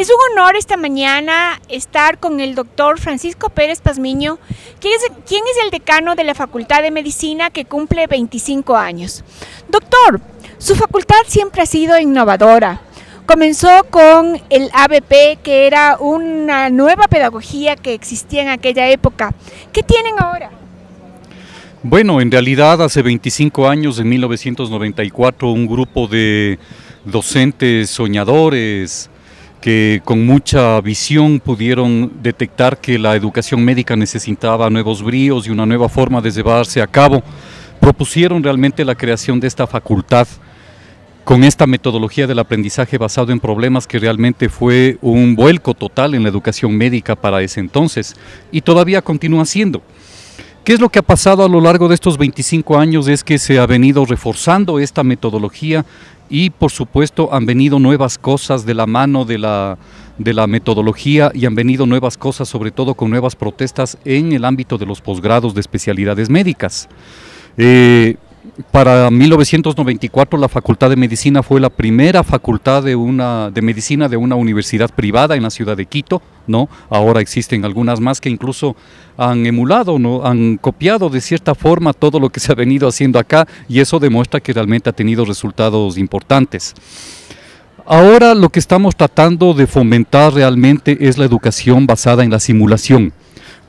Es un honor esta mañana estar con el doctor Francisco Pérez Pazmiño, quien es, quien es el decano de la Facultad de Medicina que cumple 25 años. Doctor, su facultad siempre ha sido innovadora, comenzó con el ABP, que era una nueva pedagogía que existía en aquella época. ¿Qué tienen ahora? Bueno, en realidad hace 25 años, en 1994, un grupo de docentes soñadores, que con mucha visión pudieron detectar que la educación médica necesitaba nuevos bríos y una nueva forma de llevarse a cabo, propusieron realmente la creación de esta facultad con esta metodología del aprendizaje basado en problemas que realmente fue un vuelco total en la educación médica para ese entonces y todavía continúa siendo. ¿Qué es lo que ha pasado a lo largo de estos 25 años? Es que se ha venido reforzando esta metodología y por supuesto han venido nuevas cosas de la mano de la, de la metodología y han venido nuevas cosas, sobre todo con nuevas protestas en el ámbito de los posgrados de especialidades médicas. Eh, para 1994 la Facultad de Medicina fue la primera facultad de, medicina de una universidad privada en la ciudad de Quito, Ahora existen algunas más que incluso han emulado, ¿no? han copiado de cierta forma todo lo que se ha venido haciendo acá y eso demuestra que realmente ha tenido resultados importantes. Ahora lo que estamos tratando de fomentar realmente es la educación basada en la simulación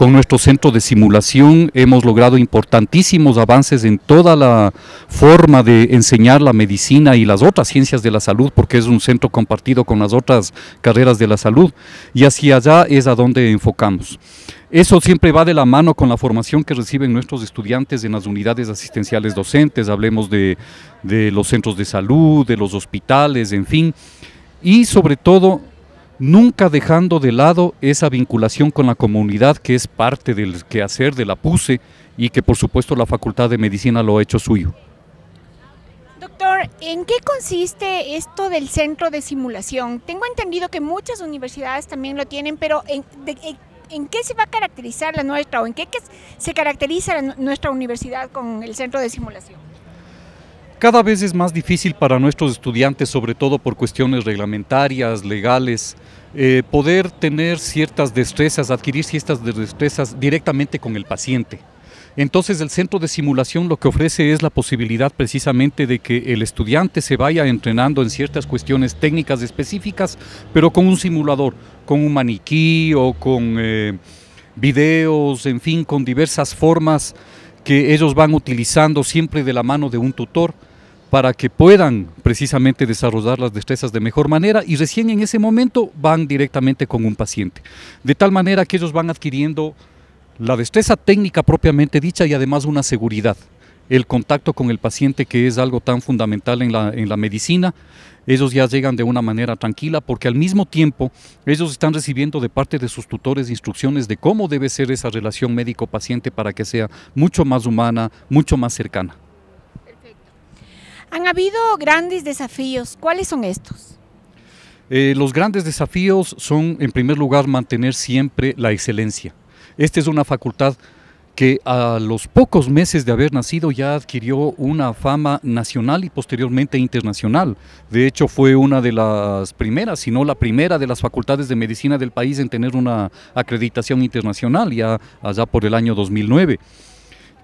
con nuestro centro de simulación hemos logrado importantísimos avances en toda la forma de enseñar la medicina y las otras ciencias de la salud, porque es un centro compartido con las otras carreras de la salud. Y hacia allá es a donde enfocamos. Eso siempre va de la mano con la formación que reciben nuestros estudiantes en las unidades asistenciales docentes, hablemos de, de los centros de salud, de los hospitales, en fin. Y sobre todo nunca dejando de lado esa vinculación con la comunidad que es parte del quehacer de la PUSE y que por supuesto la Facultad de Medicina lo ha hecho suyo. Doctor, ¿en qué consiste esto del centro de simulación? Tengo entendido que muchas universidades también lo tienen, pero ¿en, qué se va a caracterizar la nuestra o en qué, se caracteriza nuestra universidad con el centro de simulación? Cada vez es más difícil para nuestros estudiantes, sobre todo por cuestiones reglamentarias, legales, eh, poder tener ciertas destrezas, adquirir ciertas destrezas directamente con el paciente. Entonces el centro de simulación lo que ofrece es la posibilidad precisamente de que el estudiante se vaya entrenando en ciertas cuestiones técnicas específicas, pero con un simulador, con un maniquí o con eh, videos, en fin, con diversas formas que ellos van utilizando siempre de la mano de un tutor para que puedan precisamente desarrollar las destrezas de mejor manera y recién en ese momento van directamente con un paciente. De tal manera que ellos van adquiriendo la destreza técnica propiamente dicha y además una seguridad. El contacto con el paciente que es algo tan fundamental en la, en la medicina, ellos ya llegan de una manera tranquila porque al mismo tiempo ellos están recibiendo de parte de sus tutores instrucciones de cómo debe ser esa relación médico-paciente para que sea mucho más humana, mucho más cercana. Han habido grandes desafíos. ¿Cuáles son estos? Eh, los grandes desafíos son, en primer lugar, mantener siempre la excelencia. Esta es una facultad que a los pocos meses de haber nacido ya adquirió una fama nacional y posteriormente internacional. De hecho, fue una de las primeras, si no la primera de las facultades de medicina del país en tener una acreditación internacional ya allá por el año 2009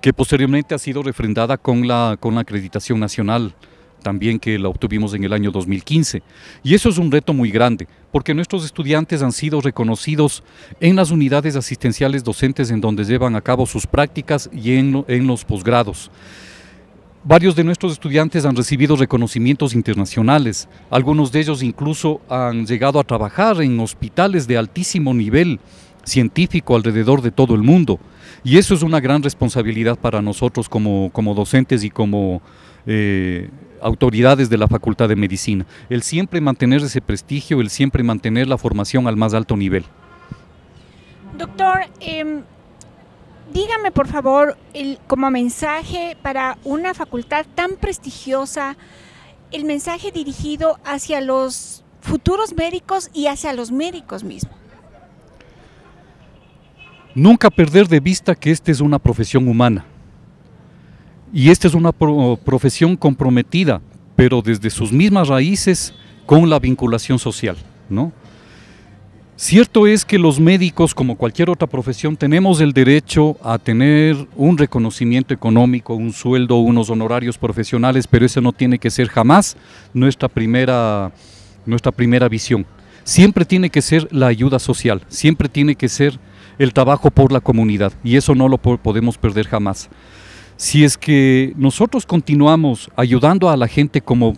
que posteriormente ha sido refrendada con la, con acreditación nacional también que la obtuvimos en el año 2015. Y eso es un reto muy grande, porque nuestros estudiantes han sido reconocidos en las unidades asistenciales docentes en donde llevan a cabo sus prácticas y en, en los posgrados. Varios de nuestros estudiantes han recibido reconocimientos internacionales, algunos de ellos incluso han llegado a trabajar en hospitales de altísimo nivel científico alrededor de todo el mundo. Y eso es una gran responsabilidad para nosotros como, docentes y como eh, autoridades de la Facultad de Medicina. El siempre mantener ese prestigio, el siempre mantener la formación al más alto nivel. Doctor, em, dígame por favor, el, como mensaje para una facultad tan prestigiosa, el mensaje dirigido hacia los futuros médicos y hacia los médicos mismos. Nunca perder de vista que esta es una profesión humana y esta es una profesión comprometida, pero desde sus mismas raíces con la vinculación social, ¿no? Cierto es que los médicos, como cualquier otra profesión, tenemos el derecho a tener un reconocimiento económico, un sueldo, unos honorarios profesionales, pero eso no tiene que ser jamás nuestra primera, nuestra primera visión. Siempre tiene que ser la ayuda social, siempre tiene que ser el trabajo por la comunidad y eso no lo podemos perder jamás. Si es que nosotros continuamos ayudando a la gente como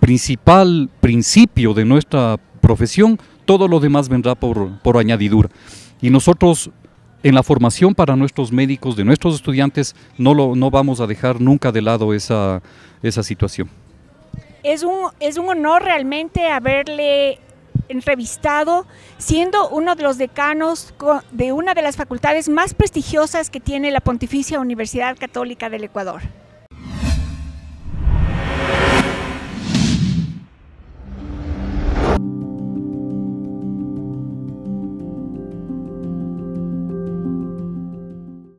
principal principio de nuestra profesión, todo lo demás vendrá por, añadidura. Y nosotros en la formación para nuestros médicos, de nuestros estudiantes, no, lo, vamos a dejar nunca de lado esa, situación. Es es un honor realmente haberle entrevistado, siendo uno de los decanos de una de las facultades más prestigiosas que tiene la Pontificia Universidad Católica del Ecuador.